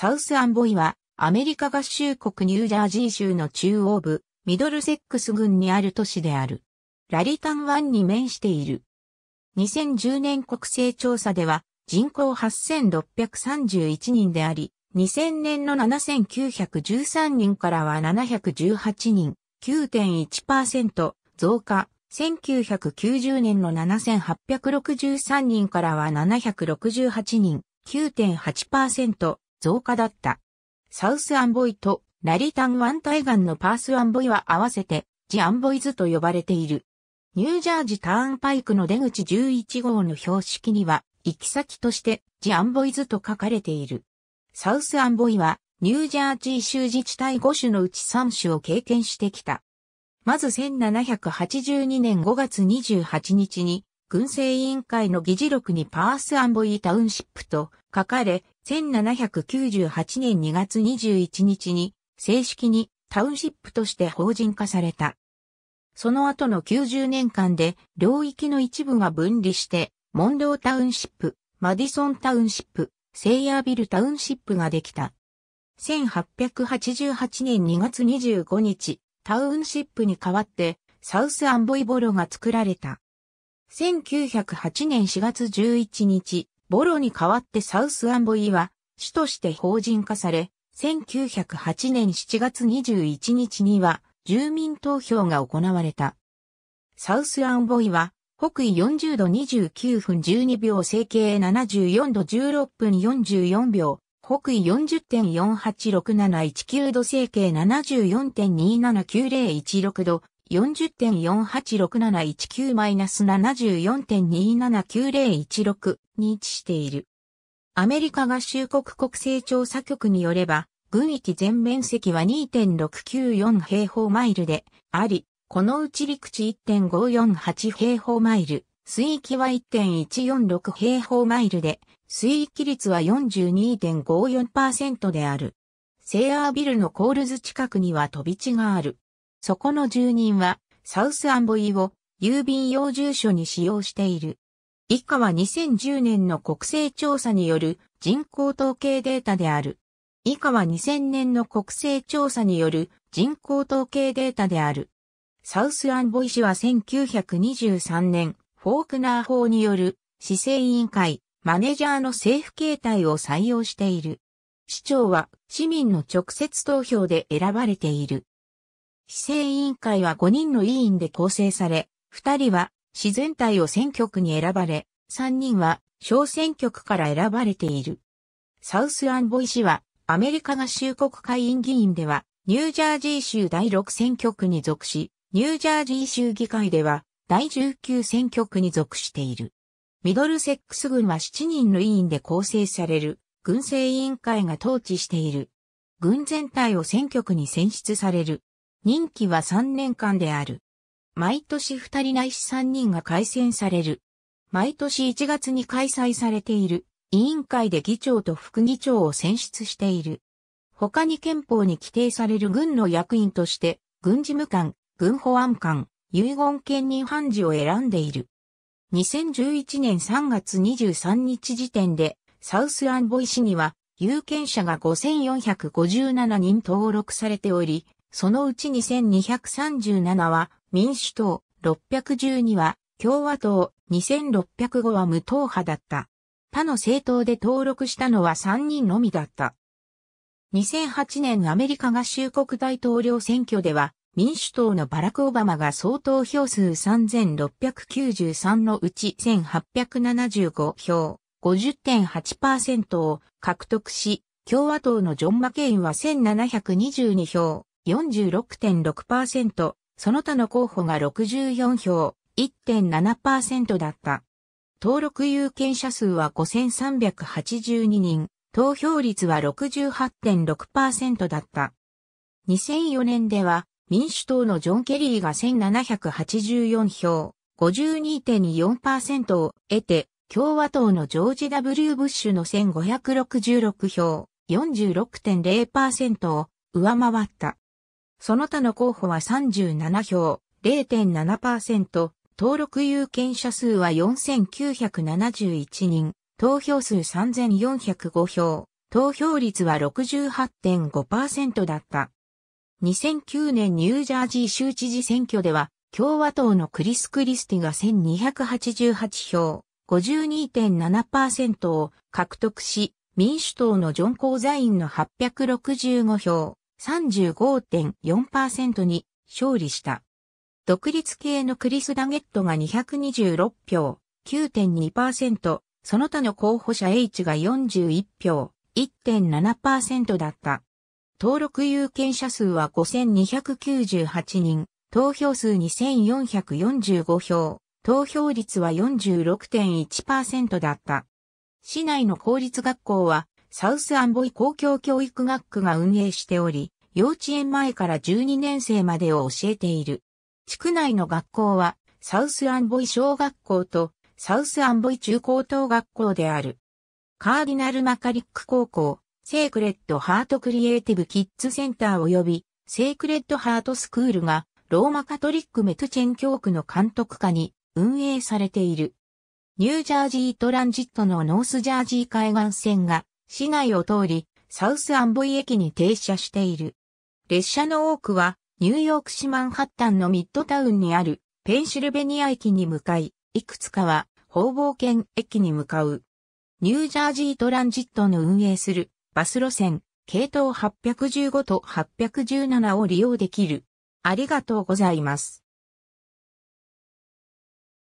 サウスアンボイは、アメリカ合衆国ニュージャージー州の中央部、ミドルセックス郡にある都市である。ラリタン湾に面している。2010年国勢調査では、人口8631人であり、2000年の7913人からは718人、9.1%増加、1990年の7863人からは768人、9.8%増加だった。サウスアンボイとナリタン湾対岸のパースアンボイは合わせて、ジアンボイズと呼ばれている。ニュージャージターンパイクの出口11号の標識には、行き先として、ジアンボイズと書かれている。サウスアンボイは、ニュージャージー州自治体5種のうち3種を経験してきた。まず1782年5月28日に、軍政委員会の議事録にパースアンボイタウンシップと書かれ、1798年2月21日に正式にタウンシップとして法人化された。その後の90年間で領域の一部が分離して、モンロータウンシップ、マディソンタウンシップ、セイヤービルタウンシップができた。1888年2月25日、タウンシップに代わってサウスアンボイボロが作られた。1908年4月11日、ボロに代わってサウスアンボイは、市として法人化され、1908年7月21日には、住民投票が行われた。サウスアンボイは、北緯40度29分12秒、整形74度16分44秒、北緯4 0 4 8 6 7 1 9度、整形7 4 2 7 9 0 1 6度、4 0 4 8 6 7 1 9 7 4 2 7 9 0 1 6に位置している。アメリカ合衆国国勢調査局によれば、軍域全面積は2.694平方マイルであり、このうち陸地1.548平方マイル、水域は1.146平方マイルで、水域率は42.54%である。セアービルのコールズ近くには飛び地がある。そこの住人は、サウスアンボイを郵便用住所に使用している。以下は2010年の国勢調査による人口統計データである。以下は2000年の国勢調査による人口統計データである。サウスアンボイ市は1923年、フォークナー法による市政委員会、マネージャーの政府形態を採用している。市長は市民の直接投票で選ばれている。市政委員会は5人の委員で構成され、2人は市全体を選挙区に選ばれ、3人は小選挙区から選ばれている。サウスアンボイ氏はアメリカ合衆国会員議員ではニュージャージー州第6選挙区に属し、ニュージャージー州議会では第19選挙区に属している。ミドルセックス軍は7人の委員で構成される軍政委員会が統治している。軍全体を選挙区に選出される任期は3年間である。毎年2人ないし3人が改選される。毎年1月に開催されている委員会で議長と副議長を選出している。他に憲法に規定される軍の役員として軍事務官、軍保安官、遺言権人判事を選んでいる。2011年3月23日時点でサウスアンボイ市には有権者が5457人登録されており、そのうち2237は民主党、612は共和党、2605は無党派だった。他の政党で登録したのは3人のみだった。2008年アメリカ合衆国大統領選挙では、民主党のバラク・オバマが総投票数3693のうち1875票、50.8%を獲得し、共和党のジョン・マケインは1722票、46.6%、その他の候補が64票、1.7%だった。登録有権者数は5382人、投票率は68.6%だった。2004年では民主党のジョン・ケリーが1784票、52.4%を得て、共和党のジョージ・ W・ ブッシュの1566票、46.0%を上回った。その他の候補は37票、0.7%、登録有権者数は4971人、投票数3405票、投票率は68.5%だった。2009年ニュージャージー州知事選挙では、共和党のクリス・クリスティが1288票、52.7%を獲得し、民主党のジョン・コーザインの865票、35.4%に勝利した。独立系のクリス・ダゲットが226票、9.2%、その他の候補者 H が41票、1.7%だった。登録有権者数は5298人、投票数2445票、投票率は46.1%だった。市内の公立学校はサウスアンボイ公共教育学区が運営しており、幼稚園前から12年生までを教えている。地区内の学校は、サウスアンボイ小学校と、サウスアンボイ中高等学校である。カーディナル・マカリック高校、セークレッド・ハート・クリエイティブ・キッズ・センター及び、セークレッド・ハート・スクールが、ローマカトリック・メトチェン教区の監督下に運営されている。ニュージャージートランジットのノースジャージー海岸線が市内を通り、サウスアンボイ駅に停車している。列車の多くは、ニューヨーク市マンハッタンのミッドタウンにあるペンシルベニア駅に向かい、いくつかは、方々圏駅に向かう。ニュージャージートランジットの運営するバス路線、系統815と817を利用できる。ありがとうございます。